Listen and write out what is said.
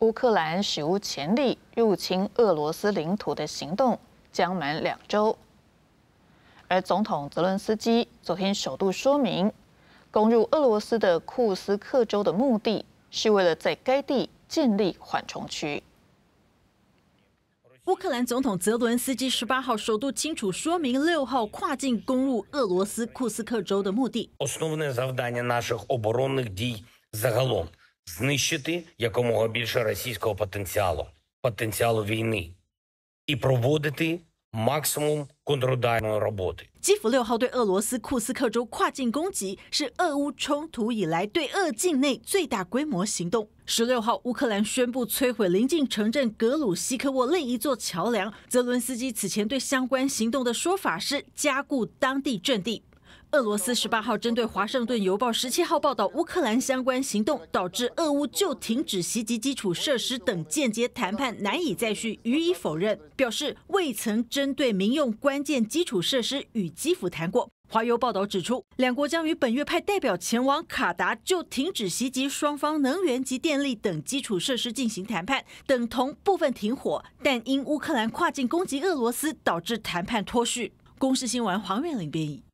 乌克兰史无前例入侵俄罗斯领土的行动将满两周，而总统泽伦斯基昨天首度说明，攻入俄罗斯的库斯克州的目的是为了在该地建立缓冲区。乌克兰总统泽伦斯基十八号首度清楚说明六号跨境攻入俄罗斯库斯克州的目的。摧毁，Jakomogo больше российского потенциала, потенциала войны, и проводить максимум к о н т р у д а ь н о й работы。基辅六号对俄罗斯库斯克州跨境攻击是俄乌冲突以来对俄境内最大规模行动。十六号，乌克兰宣布摧毁临近城镇格鲁西科沃另一座桥梁。泽伦斯基此前对相关行动的说法是加固当地阵地。俄罗斯十八号针对《华盛顿邮报》十七号报道乌克兰相关行动导致俄乌就停止袭击基础设施等间接谈判难以再续予以否认，表示未曾针对民用关键基础设施与基辅谈过。华邮报道指出，两国将于本月派代表前往卡达就停止袭击双方能源及电力等基础设施进行谈判，等同部分停火，但因乌克兰跨境攻击俄罗斯导致谈判脱序。公视新闻黄远玲编译。